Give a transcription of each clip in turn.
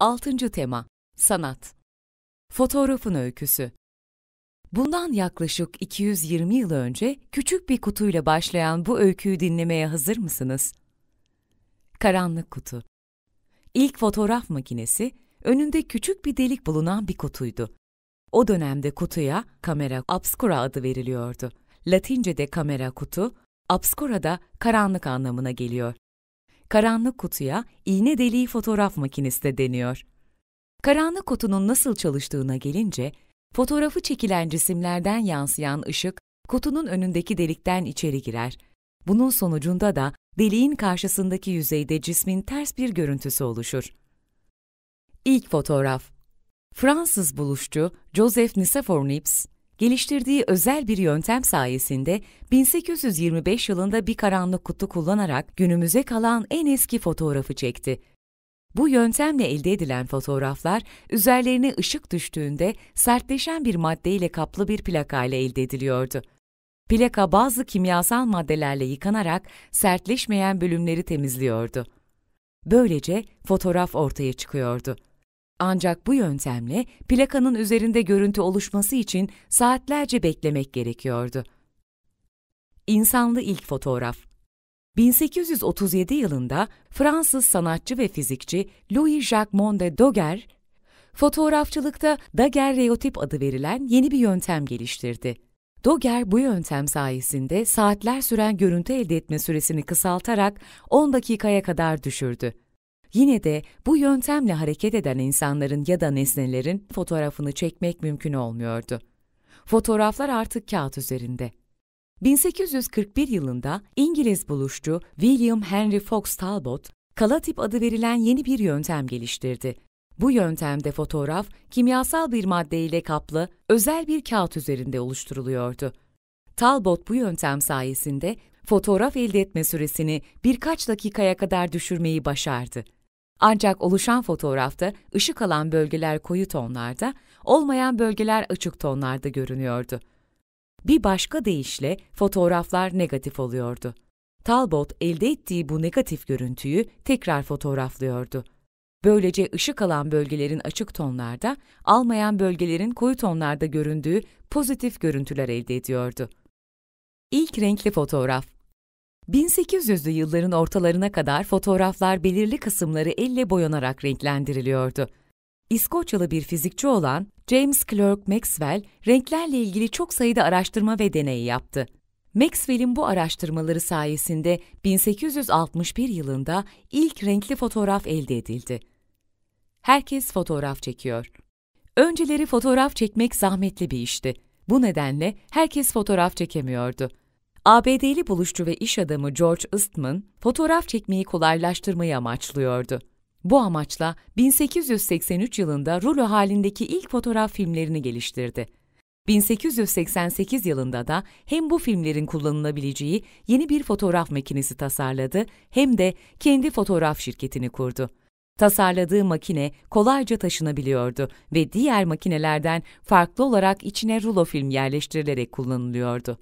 Altıncı tema, sanat. Fotoğrafın öyküsü. Bundan yaklaşık 220 yıl önce küçük bir kutuyla başlayan bu öyküyü dinlemeye hazır mısınız? Karanlık kutu. İlk fotoğraf makinesi önünde küçük bir delik bulunan bir kutuydu. O dönemde kutuya kamera obscura adı veriliyordu. Latince'de kamera kutu, obscura da karanlık anlamına geliyor. Karanlık kutuya iğne deliği fotoğraf makinesi de deniyor. Karanlık kutunun nasıl çalıştığına gelince, fotoğrafı çekilen cisimlerden yansıyan ışık kutunun önündeki delikten içeri girer. Bunun sonucunda da deliğin karşısındaki yüzeyde cismin ters bir görüntüsü oluşur. İlk fotoğraf Fransız buluşçu Joseph Nicephore Nips, Geliştirdiği özel bir yöntem sayesinde 1825 yılında bir karanlık kutu kullanarak günümüze kalan en eski fotoğrafı çekti. Bu yöntemle elde edilen fotoğraflar üzerlerine ışık düştüğünde sertleşen bir maddeyle kaplı bir plaka ile elde ediliyordu. Plaka bazı kimyasal maddelerle yıkanarak sertleşmeyen bölümleri temizliyordu. Böylece fotoğraf ortaya çıkıyordu. Ancak bu yöntemle plakanın üzerinde görüntü oluşması için saatlerce beklemek gerekiyordu. İnsanlı ilk fotoğraf 1837 yılında Fransız sanatçı ve fizikçi Louis-Jacques Monde Daguerre, fotoğrafçılıkta daguerreotip adı verilen yeni bir yöntem geliştirdi. Daguerre bu yöntem sayesinde saatler süren görüntü elde etme süresini kısaltarak 10 dakikaya kadar düşürdü. Yine de bu yöntemle hareket eden insanların ya da nesnelerin fotoğrafını çekmek mümkün olmuyordu. Fotoğraflar artık kağıt üzerinde. 1841 yılında İngiliz buluşçu William Henry Fox Talbot, kala tip adı verilen yeni bir yöntem geliştirdi. Bu yöntemde fotoğraf kimyasal bir madde ile kaplı özel bir kağıt üzerinde oluşturuluyordu. Talbot bu yöntem sayesinde fotoğraf elde etme süresini birkaç dakikaya kadar düşürmeyi başardı. Ancak oluşan fotoğrafta ışık alan bölgeler koyu tonlarda, olmayan bölgeler açık tonlarda görünüyordu. Bir başka deyişle fotoğraflar negatif oluyordu. Talbot elde ettiği bu negatif görüntüyü tekrar fotoğraflıyordu. Böylece ışık alan bölgelerin açık tonlarda, almayan bölgelerin koyu tonlarda göründüğü pozitif görüntüler elde ediyordu. İlk renkli fotoğraf 1800'lü yılların ortalarına kadar fotoğraflar belirli kısımları elle boyanarak renklendiriliyordu. İskoçyalı bir fizikçi olan James Clerk Maxwell, renklerle ilgili çok sayıda araştırma ve deney yaptı. Maxwell'in bu araştırmaları sayesinde 1861 yılında ilk renkli fotoğraf elde edildi. Herkes fotoğraf çekiyor. Önceleri fotoğraf çekmek zahmetli bir işti. Bu nedenle herkes fotoğraf çekemiyordu. ABD'li buluşçu ve iş adamı George Eastman fotoğraf çekmeyi kolaylaştırmayı amaçlıyordu. Bu amaçla 1883 yılında rulo halindeki ilk fotoğraf filmlerini geliştirdi. 1888 yılında da hem bu filmlerin kullanılabileceği yeni bir fotoğraf makinesi tasarladı hem de kendi fotoğraf şirketini kurdu. Tasarladığı makine kolayca taşınabiliyordu ve diğer makinelerden farklı olarak içine rulo film yerleştirilerek kullanılıyordu.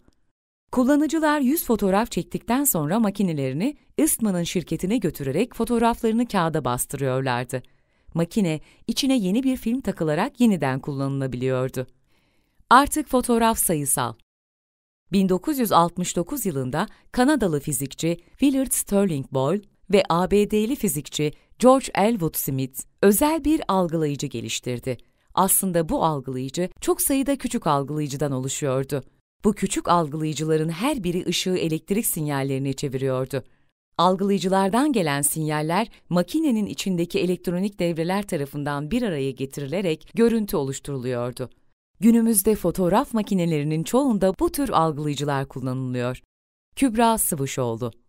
Kullanıcılar yüz fotoğraf çektikten sonra makinelerini Istman'ın şirketine götürerek fotoğraflarını kağıda bastırıyorlardı. Makine içine yeni bir film takılarak yeniden kullanılabiliyordu. Artık fotoğraf sayısal. 1969 yılında Kanadalı fizikçi Willard Sterling Boyle ve ABD'li fizikçi George Elwood Smith özel bir algılayıcı geliştirdi. Aslında bu algılayıcı çok sayıda küçük algılayıcıdan oluşuyordu. Bu küçük algılayıcıların her biri ışığı elektrik sinyallerine çeviriyordu. Algılayıcılardan gelen sinyaller makinenin içindeki elektronik devreler tarafından bir araya getirilerek görüntü oluşturuluyordu. Günümüzde fotoğraf makinelerinin çoğunda bu tür algılayıcılar kullanılıyor. Kübra Sıvışoğlu